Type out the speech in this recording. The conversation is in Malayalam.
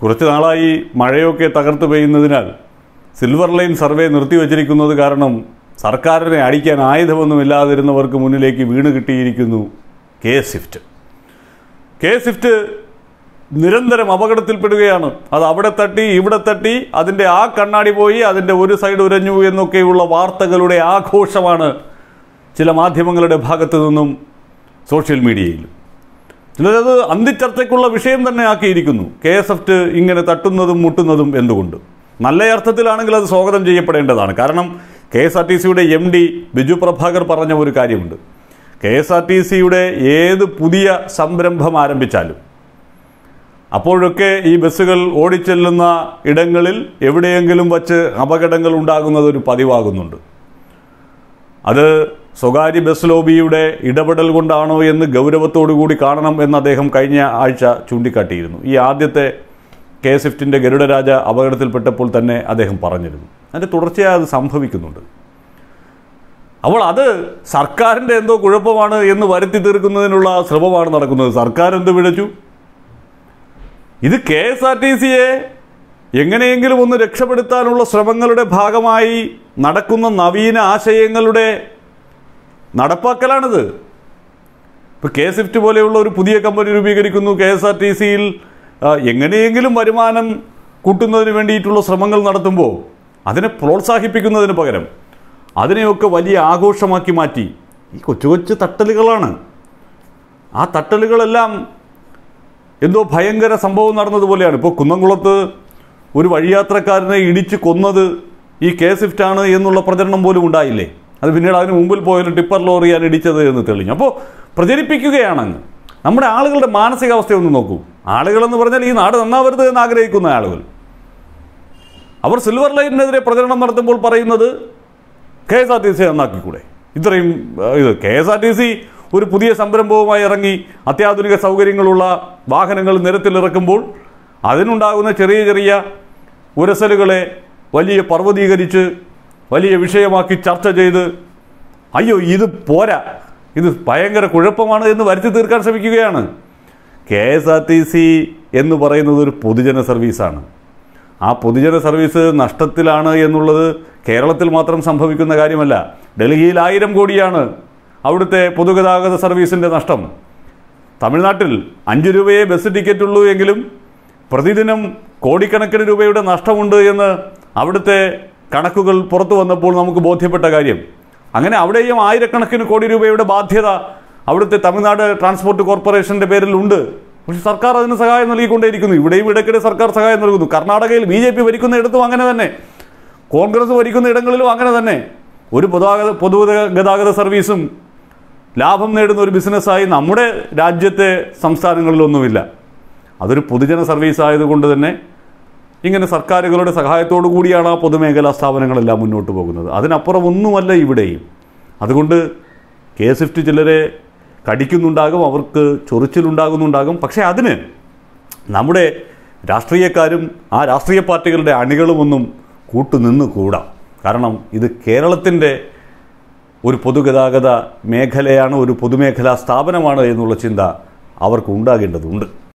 കുറച്ച് നാളായി മഴയൊക്കെ തകർത്ത് പെയ്യുന്നതിനാൽ സിൽവർ ലൈൻ സർവേ നിർത്തിവച്ചിരിക്കുന്നത് കാരണം സർക്കാരിനെ അടിക്കാൻ ആയുധമൊന്നുമില്ലാതിരുന്നവർക്ക് മുന്നിലേക്ക് വീണ് കിട്ടിയിരിക്കുന്നു കെ സ്വിഫ്റ്റ് കെ സ്വിഫ്റ്റ് നിരന്തരം അപകടത്തിൽപ്പെടുകയാണ് അത് അവിടെ തട്ടി ഇവിടെ തട്ടി അതിൻ്റെ ആ കണ്ണാടി പോയി അതിൻ്റെ ഒരു സൈഡ് ഉരഞ്ഞു എന്നൊക്കെയുള്ള വാർത്തകളുടെ ആഘോഷമാണ് ചില മാധ്യമങ്ങളുടെ ഭാഗത്തു നിന്നും സോഷ്യൽ മീഡിയയിലും ചിലരത് അന്തിച്ചർച്ചയ്ക്കുള്ള വിഷയം തന്നെ ആക്കിയിരിക്കുന്നു കെ എസ് എഫ് ഇങ്ങനെ തട്ടുന്നതും മുട്ടുന്നതും എന്തുകൊണ്ട് നല്ല അർത്ഥത്തിലാണെങ്കിൽ അത് സ്വാഗതം ചെയ്യപ്പെടേണ്ടതാണ് കാരണം കെ എസ് ആർ ടി സിയുടെ എം ഡി ബിജു പ്രഭാകർ പറഞ്ഞ ഒരു കാര്യമുണ്ട് കെ എസ് ആർ ടി സിയുടെ ഏത് പുതിയ സംരംഭം ആരംഭിച്ചാലും അപ്പോഴൊക്കെ ഈ ബസ്സുകൾ ഓടിച്ചെല്ലുന്ന ഇടങ്ങളിൽ എവിടെയെങ്കിലും വച്ച് അപകടങ്ങൾ ഉണ്ടാകുന്നത് ഒരു പതിവാകുന്നുണ്ട് അത് സ്വകാര്യ ബസ് ലോബിയുടെ ഇടപെടൽ കൊണ്ടാണോ എന്ന് ഗൗരവത്തോടു കൂടി കാണണം എന്ന് അദ്ദേഹം കഴിഞ്ഞ ആഴ്ച ചൂണ്ടിക്കാട്ടിയിരുന്നു ഈ ആദ്യത്തെ കെ സിഫ്റ്റിൻ്റെ ഗരുഡരാജ അപകടത്തിൽപ്പെട്ടപ്പോൾ തന്നെ അദ്ദേഹം പറഞ്ഞിരുന്നു അതിൻ്റെ തുടർച്ചയായി അത് സംഭവിക്കുന്നുണ്ട് അപ്പോൾ അത് സർക്കാരിൻ്റെ എന്തോ കുഴപ്പമാണ് എന്ന് വരുത്തി തീർക്കുന്നതിനുള്ള ശ്രമമാണ് നടക്കുന്നത് സർക്കാർ എന്ത് പിഴച്ചു ഇത് കെ എസ് ആർ ടി സിയെ എങ്ങനെയെങ്കിലും ഒന്ന് രക്ഷപ്പെടുത്താനുള്ള ശ്രമങ്ങളുടെ ഭാഗമായി നടക്കുന്ന നവീന ആശയങ്ങളുടെ നടപ്പാക്കലാണിത് ഇപ്പോൾ കെ സ്വിഫ്റ്റ് പോലെയുള്ള ഒരു പുതിയ കമ്പനി രൂപീകരിക്കുന്നു കെ എസ് ആർ ടി സിയിൽ എങ്ങനെയെങ്കിലും വരുമാനം കൂട്ടുന്നതിന് വേണ്ടിയിട്ടുള്ള ശ്രമങ്ങൾ നടത്തുമ്പോൾ അതിനെ പ്രോത്സാഹിപ്പിക്കുന്നതിന് പകരം അതിനെയൊക്കെ വലിയ ആഘോഷമാക്കി മാറ്റി ഈ കൊച്ചു കൊച്ചു തട്ടലുകളാണ് ആ തട്ടലുകളെല്ലാം എന്തോ ഭയങ്കര സംഭവം നടന്നതുപോലെയാണ് ഇപ്പോൾ കുന്നംകുളത്ത് ഒരു വഴിയാത്രക്കാരനെ ഇടിച്ച് കൊന്നത് ഈ കെ സ്വിഫ്റ്റാണ് എന്നുള്ള പ്രചരണം പോലും ഉണ്ടായില്ലേ അത് പിന്നീട് അതിന് മുമ്പിൽ പോയൊരു ടിപ്പർ ലോറിയാണ് ഇടിച്ചത് എന്ന് തെളിഞ്ഞു അപ്പോൾ പ്രചരിപ്പിക്കുകയാണെന്ന് നമ്മുടെ ആളുകളുടെ മാനസികാവസ്ഥ ഒന്ന് നോക്കൂ ആളുകളെന്ന് പറഞ്ഞാൽ ഈ നാട് നന്നാവരുത് എന്ന് ആഗ്രഹിക്കുന്ന ആളുകൾ അവർ സിൽവർ ലൈനിനെതിരെ പ്രചരണം നടത്തുമ്പോൾ പറയുന്നത് K S R T C നന്നാക്കിക്കൂടെ ഇത്രയും ഇത് K S R T C ഒരു പുതിയ സംരംഭവുമായി ഇറങ്ങി അത്യാധുനിക സൗകര്യങ്ങളുള്ള വാഹനങ്ങൾ നിരത്തിലിറക്കുമ്പോൾ അതിനുണ്ടാകുന്ന ചെറിയ ചെറിയ ഉരസലുകളെ വലിയ പർവ്വതീകരിച്ച് വലിയ വിഷയമാക്കി ചർച്ച ചെയ്ത് അയ്യോ ഇത് പോരാ ഇത് ഭയങ്കര കുഴപ്പമാണ് എന്ന് വരുത്തി തീർക്കാൻ ശ്രമിക്കുകയാണ് K S R T C എന്ന് പറയുന്നത് ഒരു പൊതുജന സർവീസാണ് ആ പൊതുജന സർവീസ് നഷ്ടത്തിലാണ് എന്നുള്ളത് കേരളത്തിൽ മാത്രം സംഭവിക്കുന്ന കാര്യമല്ല ഡൽഹിയിൽ ആയിരം കോടിയാണ് അവിടുത്തെ പൊതുഗതാഗത സർവീസിൻ്റെ നഷ്ടം തമിഴ്നാട്ടിൽ അഞ്ച് രൂപയെ ബസ് ടിക്കറ്റ് ഉള്ളൂ എങ്കിലും പ്രതിദിനം കോടിക്കണക്കിന് രൂപയുടെ നഷ്ടമുണ്ട് എന്ന് അവിടുത്തെ കണക്കുകൾ പുറത്തു വന്നപ്പോൾ നമുക്ക് ബോധ്യപ്പെട്ട കാര്യം അങ്ങനെ അവിടെയും ആയിരക്കണക്കിന് കോടി രൂപയുടെ ബാധ്യത അവിടുത്തെ തമിഴ്നാട് ട്രാൻസ്പോർട്ട് കോർപ്പറേഷൻ്റെ പേരിലുണ്ട് പക്ഷെ സർക്കാർ അതിന് സഹായം നൽകിക്കൊണ്ടേയിരിക്കുന്നു ഇവിടെയും ഇടയ്ക്കിടെ സർക്കാർ സഹായം നൽകുന്നു കർണാടകയിൽ ബി ജെ പി ഭരിക്കുന്ന ഇടത്തും അങ്ങനെ തന്നെ കോൺഗ്രസ് ഭരിക്കുന്ന ഇടങ്ങളിലും അങ്ങനെ തന്നെ ഒരു പൊതുഗത പൊതു ഗതാഗത സർവീസും ലാഭം നേടുന്ന ഒരു ബിസിനസ്സായി നമ്മുടെ രാജ്യത്തെ സംസ്ഥാനങ്ങളിലൊന്നുമില്ല അതൊരു പൊതുജന സർവീസ് ആയതുകൊണ്ട് തന്നെ ഇങ്ങനെ സർക്കാരുകളുടെ സഹായത്തോടു കൂടിയാണ് ആ പൊതുമേഖലാ സ്ഥാപനങ്ങളെല്ലാം മുന്നോട്ട് പോകുന്നത് അതിനപ്പുറം ഒന്നുമല്ല ഇവിടെയും അതുകൊണ്ട് കെ സ്വിഫ്റ്റ് ചിലരെ കടിക്കുന്നുണ്ടാകും അവർക്ക് ചൊറിച്ചിലുണ്ടാകുന്നുണ്ടാകും പക്ഷേ അതിന് നമ്മുടെ രാഷ്ട്രീയക്കാരും ആ രാഷ്ട്രീയ പാർട്ടികളുടെ അണികളുമൊന്നും കൂട്ടുനിന്ന് കൂടാം കാരണം ഇത് കേരളത്തിൻ്റെ ഒരു പൊതുഗതാഗത മേഖലയാണ് ഒരു പൊതുമേഖലാ സ്ഥാപനമാണ് എന്നുള്ള ചിന്ത അവർക്ക് ഉണ്ടാകേണ്ടതുണ്ട്